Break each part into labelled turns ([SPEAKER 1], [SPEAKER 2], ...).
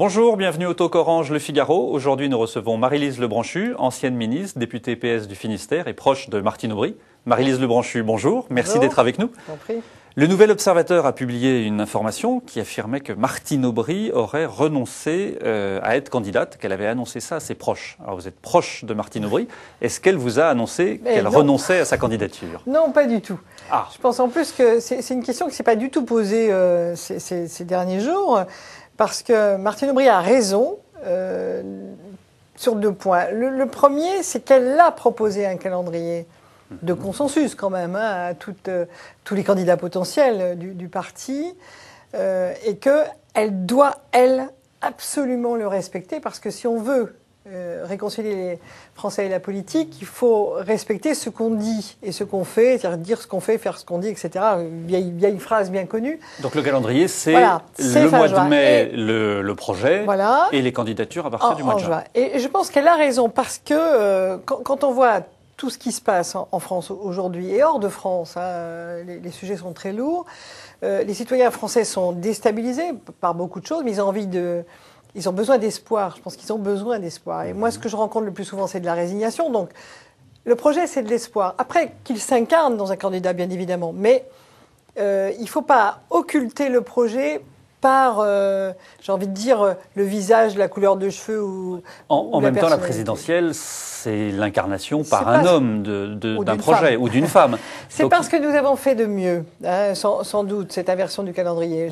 [SPEAKER 1] Bonjour, bienvenue au Talk Orange Le Figaro. Aujourd'hui, nous recevons Marie-Lise Lebranchu, ancienne ministre, députée PS du Finistère et proche de Martine Aubry. Marie-Lise Lebranchu, bonjour. Merci d'être avec nous. Le Nouvel Observateur a publié une information qui affirmait que Martine Aubry aurait renoncé euh, à être candidate, qu'elle avait annoncé ça à ses proches. Alors vous êtes proche de Martine Aubry. Est-ce qu'elle vous a annoncé qu'elle renonçait à sa candidature
[SPEAKER 2] Non, pas du tout. Ah. Je pense en plus que c'est une question qui s'est pas du tout posée euh, ces, derniers jours. Parce que Martine Aubry a raison euh, sur deux points. Le, premier, c'est qu'elle a proposé un calendrier de mhm. consensus quand même hein, à euh, tous les candidats potentiels du, parti euh, et qu'elle doit, elle, absolument le respecter parce que si on veut euh, réconcilier les Français et la politique, il faut respecter ce qu'on dit et ce qu'on fait, c'est-à-dire dire ce qu'on fait, faire ce qu'on dit, etc. Il a une phrase bien connue.
[SPEAKER 1] Donc le calendrier, c'est le mois de mai, le, projet, et les candidatures à partir du mois de juin.
[SPEAKER 2] Et je pense qu'elle a raison, parce que euh, quand, on voit tout ce qui se passe en, France aujourd'hui et hors de France. Hein, les, sujets sont très lourds. Euh, les citoyens français sont déstabilisés par beaucoup de choses, mais ils ont envie de, ils ont besoin d'espoir. Je pense qu'ils ont besoin d'espoir. Et moi, ce mhm. que je rencontre le plus souvent, c'est de la résignation. Donc, le projet, c'est de l'espoir. Après, qu'il s'incarne dans un candidat, bien évidemment. Mais euh, il ne faut pas occulter le projet par, euh, j'ai envie de dire, euh, le visage, la couleur de cheveux ou. En, même temps, la présidentielle,
[SPEAKER 1] c'est l'incarnation par un homme d'un projet ou d'une femme. c'est parce
[SPEAKER 2] que nous avons fait de mieux, hein, sans, doute, cette inversion du calendrier.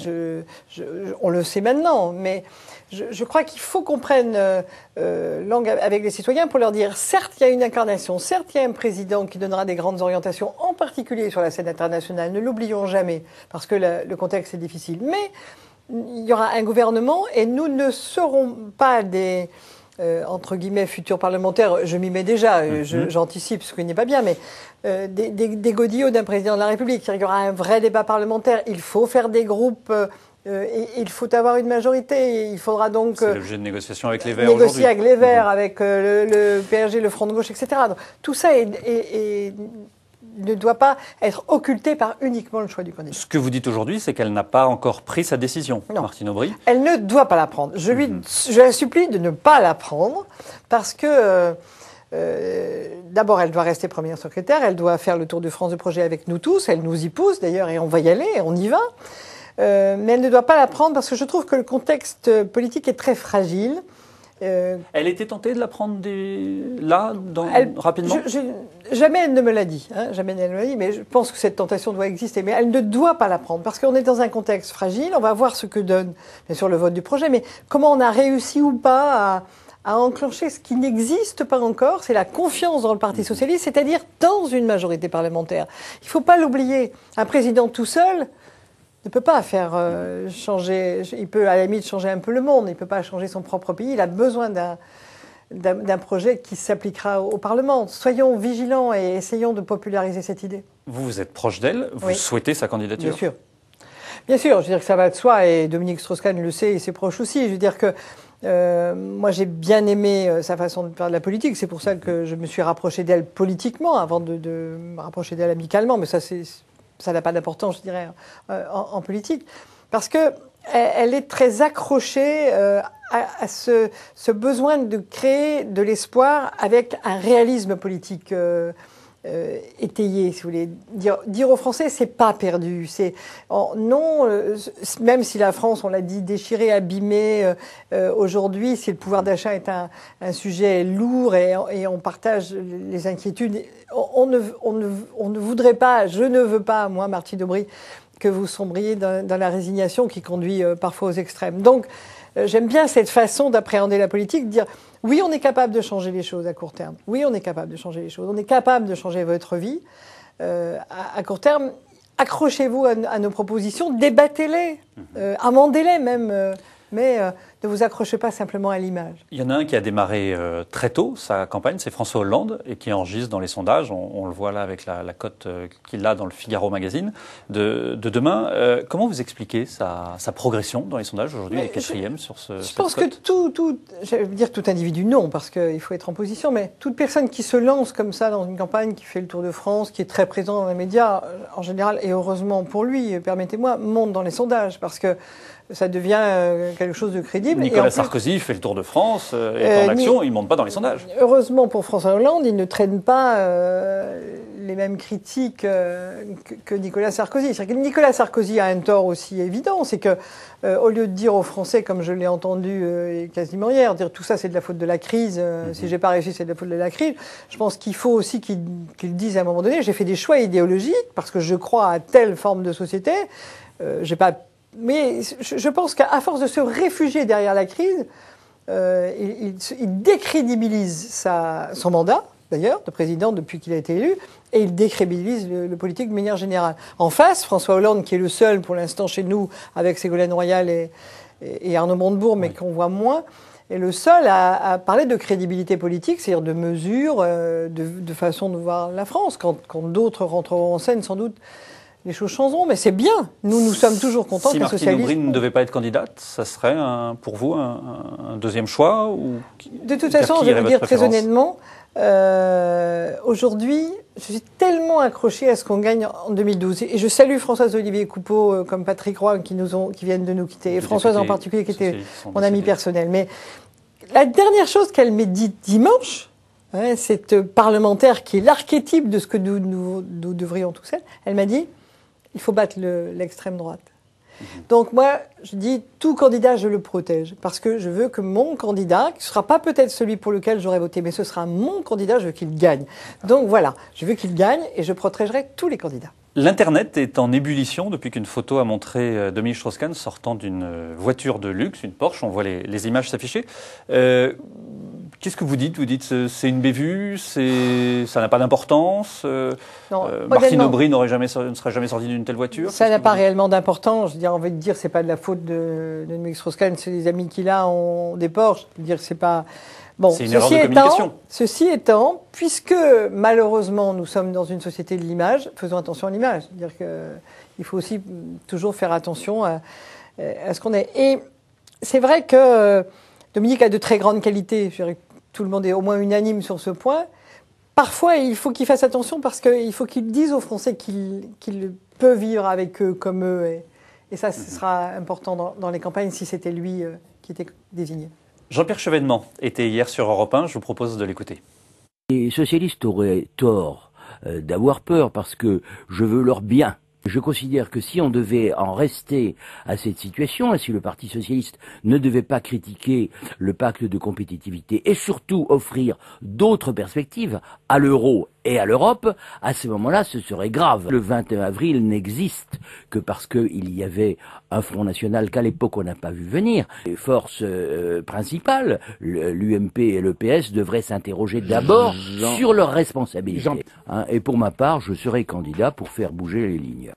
[SPEAKER 2] on le sait maintenant, mais. Je, crois qu'il faut qu'on prenne euh, langue avec les citoyens pour leur dire certes, il y a une incarnation, certes, il y a un président qui donnera des grandes orientations, en particulier sur la scène internationale, ne l'oublions jamais, parce que le contexte est difficile, mais il y aura un gouvernement et nous ne serons pas des, euh, entre guillemets, futurs parlementaires, je m'y mets déjà, euh, mhm. j'anticipe ce qui n'est pas bien, mais euh, des, godillots d'un président de la République. Il y aura un vrai débat parlementaire, il faut faire des groupes. il faut avoir une majorité. Il faudra donc l'objet
[SPEAKER 1] de négociation avec les Verts négocier avec les Verts,
[SPEAKER 2] mhm. avec le, PRG, le Front de gauche, etc. tout ça est ne doit pas être occultée par uniquement le choix du candidat. Ce
[SPEAKER 1] que vous dites aujourd'hui, c'est qu'elle n'a pas encore pris sa décision, Martine Aubry.
[SPEAKER 2] Elle ne doit pas la prendre. Je, mhm. je la supplie de ne pas la prendre parce que. Euh, euh, d'abord, elle doit rester première secrétaire, elle doit faire le tour de France de projet avec nous tous, elle nous y pousse d'ailleurs et on va y aller, on y va. Euh, mais elle ne doit pas la prendre parce que je trouve que le contexte politique est très fragile. Euh,
[SPEAKER 1] elle était tentée de la prendre là, dans... rapidement
[SPEAKER 2] Jamais elle ne me l'a dit, hein, jamais elle me dit, mais je pense que cette tentation doit exister. Mais elle ne doit pas la prendre, parce qu'on est dans un contexte fragile, on va voir ce que donne, bien sûr, le vote du projet, mais comment on a réussi ou pas à, à enclencher ce qui n'existe pas encore, c'est la confiance dans le Parti mhm. socialiste, c'est-à-dire dans une majorité parlementaire. Il ne faut pas l'oublier, un président tout seul, ne peut pas faire euh, changer, il peut à la limite changer un peu le monde, il ne peut pas changer son propre pays, il a besoin d'un projet qui s'appliquera au, Parlement. Soyons vigilants et essayons de populariser cette idée.
[SPEAKER 1] Vous, vous êtes proche d'elle, vous souhaitez sa candidature Bien sûr.
[SPEAKER 2] Bien sûr, je veux dire que ça va de soi et Dominique Strauss-Kahn le sait et ses proches aussi. Je veux dire que euh, moi, j'ai bien aimé euh, sa façon de faire de la politique. C'est pour ça que je me suis rapproché d'elle politiquement avant de, de, me rapprocher d'elle amicalement. Mais ça, c'est ça n'a pas d'importance, je dirais, euh, en, politique, parce que elle, est très accrochée euh, à, ce, ce besoin de créer de l'espoir avec un réalisme politique. Euh, euh, étayer, si vous voulez. Dire, aux Français, c'est pas perdu. C'est non, euh, même si la France, on l'a dit, déchirée, abîmée euh, aujourd'hui, si le pouvoir d'achat est un, sujet lourd et, on partage les inquiétudes, on, ne, on, ne, voudrait pas, je ne veux pas, moi, Marty Dobry, que vous sombriez dans, dans la résignation qui conduit parfois aux extrêmes. Donc euh, j'aime bien cette façon d'appréhender la politique, de dire oui, on est capable de changer les choses à court terme. Oui, on est capable de changer les choses. On est capable de changer votre vie euh, à, court terme. Accrochez-vous à, nos propositions, débattez-les, mmh. euh, amendez-les même ne vous accrochez pas simplement à l'image.
[SPEAKER 1] Il y en a un qui a démarré euh, très tôt sa campagne, c'est François Hollande, et qui enregistre dans les sondages, on, le voit là avec la, cote euh, qu'il a dans le Figaro Magazine, de, demain. Euh, comment vous expliquez sa, progression dans les sondages aujourd'hui, est quatrième sur ce. Je pense que
[SPEAKER 2] tout, je dire tout individu, non, parce qu'il faut être en position, mais toute personne qui se lance comme ça dans une campagne, qui fait le Tour de France, qui est très présent dans les médias, en général, et heureusement pour lui, permettez-moi, monte dans les sondages, parce que ça devient quelque chose de crédible Nicolas Sarkozy
[SPEAKER 1] fait le tour de France, Et euh, est en euh, action, il ne monte pas dans les sondages.
[SPEAKER 2] Heureusement pour François Hollande, il ne traîne pas euh, les mêmes critiques que, Nicolas Sarkozy. Que Nicolas Sarkozy a un tort aussi évident, c'est que au lieu de dire aux Français, comme je l'ai entendu quasiment hier, dire tout ça c'est de la faute de la crise, mhm. si j'ai pas réussi c'est de la faute de la crise, je pense qu'il faut aussi qu'il disent dise à un moment donné, j'ai fait des choix idéologiques parce que je crois à telle forme de société. j'ai pas mais je pense qu'à force de se réfugier derrière la crise, euh, il, décrédibilise son mandat, d'ailleurs, de président depuis qu'il a été élu, et il décrédibilise le, politique de manière générale. En face, François Hollande, qui est le seul pour l'instant chez nous, avec Ségolène Royal et, Arnaud Montebourg, mais qu'on voit moins, est le seul à, parler de crédibilité politique, c'est-à-dire de mesures, euh, de, façon de voir la France, quand d'autres rentreront en scène sans doute les choses changeront, mais c'est bien. Nous, nous sommes toujours contents si que Martine Aubry ne
[SPEAKER 1] devait pas être candidate, ça serait pour vous un, deuxième choix ou... De toute façon, je vais vous dire très honnêtement,
[SPEAKER 2] euh, aujourd'hui, je suis tellement accrochée à ce qu'on gagne en 2012. Et je salue Françoise Olivier Coupeau, euh, comme Patrick Roy, qui, nous ont, qui viennent de nous quitter, et Françoise en particulier, qui était mon ami personnel Mais la dernière chose qu'elle m'ait dit dimanche, hein, cette euh, parlementaire qui est l'archétype de ce que nous, nous devrions tous être, elle m'a dit il faut battre l'extrême droite. Donc moi, je dis, tout candidat, je le protège, parce que je veux que mon candidat, qui ne sera pas peut-être celui pour lequel j'aurais voté, mais ce sera mon candidat, je veux qu'il gagne. Donc voilà, je veux qu'il gagne et je protégerai tous les candidats.
[SPEAKER 1] L'Internet est en ébullition depuis qu'une photo a montré euh, Dominique Strauss-Kahn sortant d'une euh, voiture de luxe, une Porsche, on voit les, images s'afficher. Euh, Qu'est-ce que vous dites Vous dites euh, c'est une bévue, c'est ça n'a pas d'importance. martin euh, euh, Martine Aubry n'aurait jamais ne serait jamais sorti d'une telle voiture. Ça
[SPEAKER 2] n'a pas réellement d'importance. Je veux dire, envie de dire c'est pas de la faute de, Dominique Strauss-Kahn, c'est les amis qui l'ont, ont des Porsche. Je veux dire c'est pas bon. une ceci erreur de communication. Étant, ceci étant, puisque malheureusement nous sommes dans une société de l'image, faisons attention à l'image. Dire que il faut aussi mm, toujours faire attention à, ce qu'on est. Et c'est vrai que Dominique a de très grandes qualités. Je tout le monde est au moins unanime sur ce point. Parfois, il faut qu'il fasse attention parce qu'il faut qu'il dise aux Français qu'il peut vivre avec eux comme eux. Et, ça, ce sera important dans, les campagnes si c'était lui euh, qui était désigné.
[SPEAKER 1] Jean-Pierre Chevènement était hier sur Europe 1. Je vous propose de l'écouter. Les socialistes auraient tort euh, d'avoir peur parce que je veux leur bien. Je considère que si on devait en rester à cette situation, et si le Parti socialiste ne devait pas critiquer le pacte de compétitivité et surtout offrir d'autres perspectives à l'euro et à l'Europe, à ce moment-là, ce serait grave. Le 21 avril n'existe que parce qu'il y avait un Front National qu'à l'époque on n'a pas vu venir. Les forces euh, principales, l'UMP et le PS, devraient s'interroger d'abord sur leurs responsabilités. Hein. et pour ma part, je serai candidat pour faire bouger les lignes.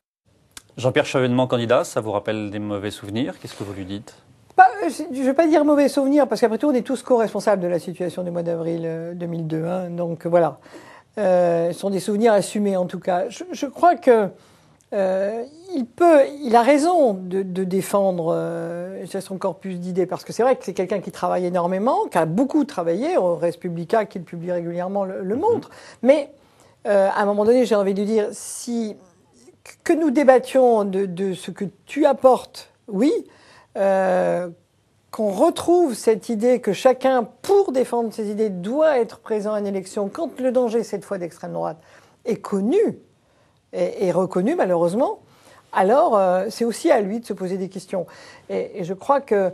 [SPEAKER 1] Jean-Pierre Chevènement, candidat, ça vous rappelle des mauvais souvenirs Qu'est-ce que vous lui dites
[SPEAKER 2] bah, euh, je ne vais pas dire mauvais souvenirs, parce qu'après tout, on est tous co-responsables de la situation du mois d'avril 2002. Euh, hein. donc voilà euh, sont des souvenirs assumés en tout cas. Je, crois que euh, il peut, il a raison de, défendre euh, son corpus d'idées parce que c'est vrai que c'est quelqu'un qui travaille énormément, qui a beaucoup travaillé. Au Res Publica, qu'il publie régulièrement, le, mhm. montre. Mais euh, à un moment donné, j'ai envie de dire si que nous débattions de, ce que tu apportes, oui. Euh, qu'on retrouve cette idée que chacun, pour défendre ses idées, doit être présent à une élection, quand le danger, cette fois d'extrême droite, est connu et, reconnu, malheureusement, alors euh, c'est aussi à lui de se poser des questions. Et, je crois que euh,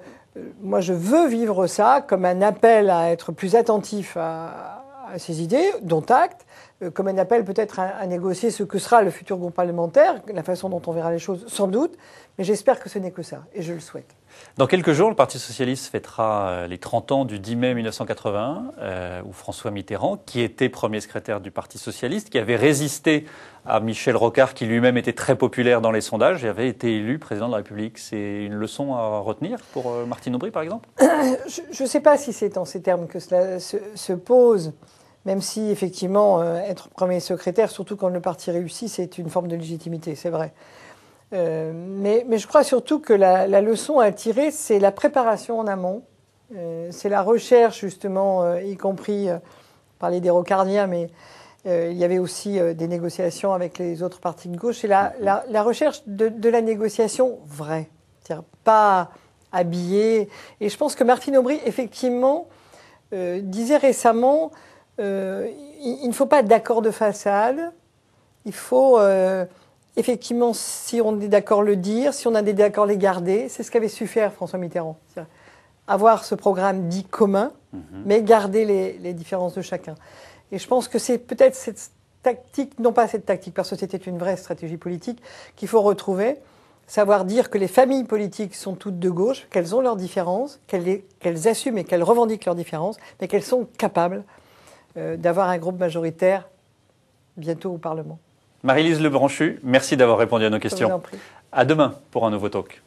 [SPEAKER 2] moi, je veux vivre ça comme un appel à être plus attentif à, ses idées, dont acte, euh, comme un appel peut-être à négocier ce que sera le futur groupe parlementaire, la façon dont on verra les choses, sans doute, mais j'espère que ce n'est que ça, et je le souhaite.
[SPEAKER 1] Dans quelques jours, le Parti socialiste fêtera euh, les 30 ans du 10 mai 1981, euh, où François Mitterrand, qui était premier secrétaire du Parti socialiste, qui avait résisté à Michel Rocard, qui lui-même était très populaire dans les sondages et avait été élu président de la République. C'est une leçon à retenir pour euh, Martine Aubry, par exemple
[SPEAKER 2] Je ne sais pas si c'est en ces termes que cela se, pose, même si effectivement être premier secrétaire, surtout quand le parti réussit, c'est une forme de légitimité, c'est vrai. Euh, mais, je crois surtout que la, leçon à tirer, c'est la préparation en amont. Euh, c'est la recherche, justement, euh, y compris, parler des rocardiens, mais il y avait aussi des négociations avec les autres partis de gauche. C'est la, recherche de, la négociation vraie, c'est-à-dire pas habillée. Et je pense que Martine Aubry, effectivement, disait récemment il, il, ne faut pas d'accord de façade, il faut effectivement, si on est d'accord le dire, si on a des désaccords les garder, c'est ce qu'avait su faire François Mitterrand. Avoir ce programme dit commun, mhm. mais garder les, différences de chacun. Et je pense que c'est peut-être cette tactique, non pas cette tactique, parce que c'était une vraie stratégie politique, qu'il faut retrouver. Savoir dire que les familles politiques sont toutes de gauche, qu'elles ont leurs différences, qu'elles assument et qu'elles revendiquent leurs différences, mais qu'elles sont capables euh, d'avoir un groupe majoritaire bientôt au Parlement.
[SPEAKER 1] Marie-Lise Lebranchu, merci d'avoir répondu à nos questions. À demain pour un nouveau talk.